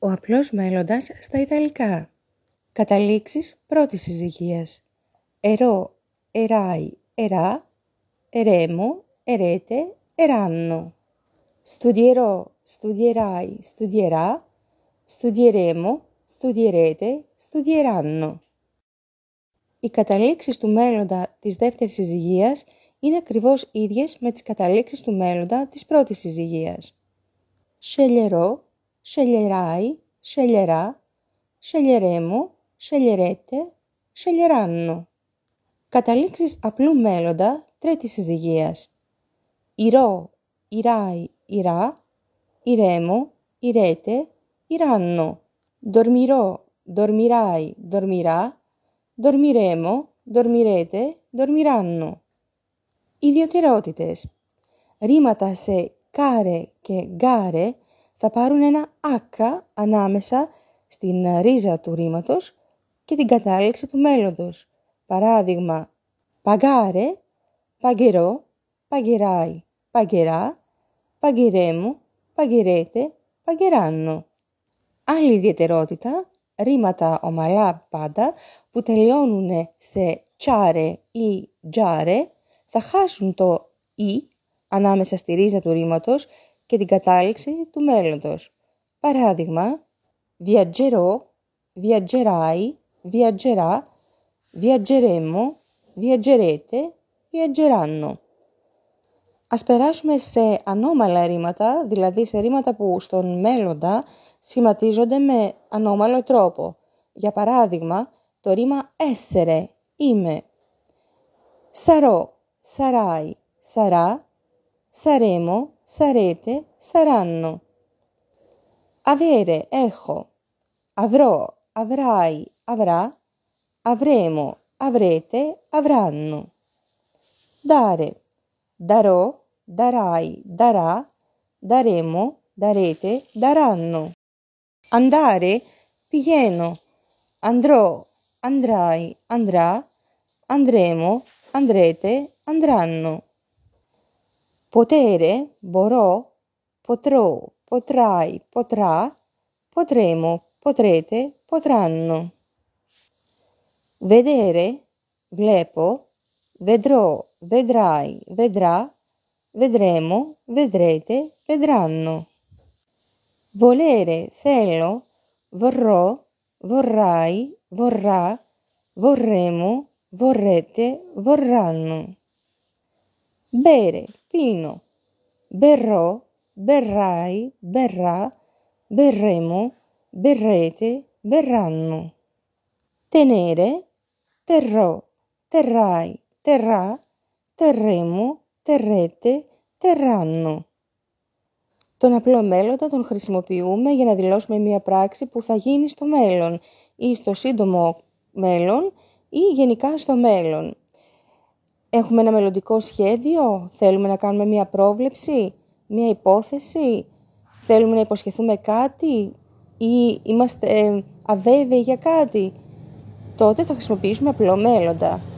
Ο απλός μέλλοντας στα Ιταλικά. Καταλήξεις πρώτης συζυγίας. Ερώ, εράι, ερά, ερέμο, ερέτε, εράνο. Στουδιέρω, στουδιεραί, στουδιερά, στουδιερέμο, στουδιερέτε, στουδιεράνο. Οι καταλήξεις του μέλλοντα της δεύτερης συζυγίας είναι ακριβώς ίδιες με τις καταλήξεις του μέλλοντα της πρώτης συζυγίας. Σελερό, σελεράι, σελερά, σελιερεμο, σελερέτε, σελεράνο. Καταλήξεις απλού μέλλοντα τρίτης συζυγίας. Ιρό, Ιράι, Ιρά, Ιρέμο, Ιρέτε, Ιράνο. Δορμυρό, Δορμυράι, Δορμυρά, Δορμυρέμο, Δορμυρέτε, Δορμυράνο. Ιδιωτερότητες. Ρήματα σε κάρε και γάρε θα πάρουν ένα άκα ανάμεσα στην ρίζα του ρήματος και την κατάληξη του μέλλοντος. Παράδειγμα, παγκάρε, παγκερό, παγκεράει, παγκερά, παγκερέμου, παγκερέτε, παγκεράνο. Άλλη ιδιαιτερότητα, ρήματα ομαλά πάντα που τελειώνουν σε τσάρε ή τζάρε θα χάσουν το «η» ανάμεσα στη ρίζα του ρήματος και την κατάληξη του μέλλοντος. Παράδειγμα, viaggerò, viaggerai, viaggerà, viaggeremo, viaggerete, viaggeranno. Ας περάσουμε σε ανώμαλα ρήματα, δηλαδή σε ρήματα που στον μέλλοντα σχηματίζονται με ανώμαλο τρόπο. Για παράδειγμα, το ρήμα essere, είμαι. Σαρώ, σαράι, σαρά, σαρέμω sarete, saranno. Avere, echo, avrò, avrai, avrà, avremo, avrete, avranno. Dare, darò, darai, darà, daremo, darete, daranno. Andare, pieno, andrò, andrai, andrà, andremo, andrete, andranno potere, borò, potrò, potrai, potrà, potremo, potrete, potranno. Vedere, blepo, vedrò, vedrai, vedrà, vedremo, vedrete, vedranno. Volere, fello, vorrò, vorrai, vorrà, vorremo, vorrete, vorranno. Bere, πίνω. Berrò, berrai, berrà, berremo, berrete, berranno. Tenere, terrò, terrai, terrà, terremo, terrete, terranno. Τον απλό μέλλοντα τον χρησιμοποιούμε για να δηλώσουμε μία πράξη που θα γίνει στο μέλλον ή στο σύντομο μέλλον ή γενικά στο μέλλον. Έχουμε ένα μελλοντικό σχέδιο, θέλουμε να κάνουμε μία πρόβλεψη, μία υπόθεση, θέλουμε να υποσχεθούμε κάτι ή είμαστε ε, αβέβαιοι για κάτι. Τότε θα χρησιμοποιήσουμε απλό μέλλοντα.